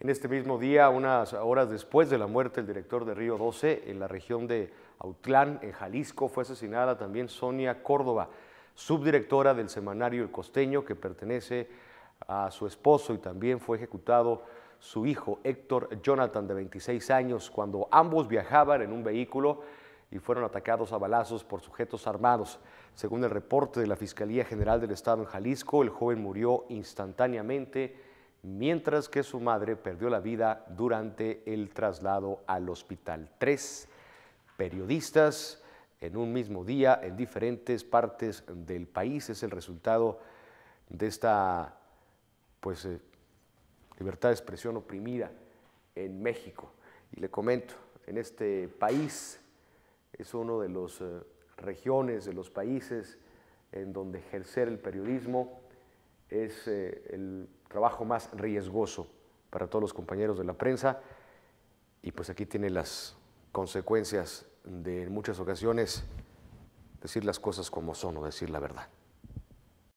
En este mismo día, unas horas después de la muerte del director de Río 12, en la región de Autlán, en Jalisco, fue asesinada también Sonia Córdoba, subdirectora del semanario El Costeño, que pertenece a su esposo y también fue ejecutado su hijo Héctor Jonathan, de 26 años, cuando ambos viajaban en un vehículo y fueron atacados a balazos por sujetos armados. Según el reporte de la Fiscalía General del Estado en Jalisco, el joven murió instantáneamente mientras que su madre perdió la vida durante el traslado al hospital. Tres periodistas en un mismo día en diferentes partes del país es el resultado de esta pues, eh, libertad de expresión oprimida en México. Y le comento, en este país es uno de las eh, regiones, de los países en donde ejercer el periodismo es eh, el trabajo más riesgoso para todos los compañeros de la prensa y pues aquí tiene las consecuencias de en muchas ocasiones decir las cosas como son o decir la verdad.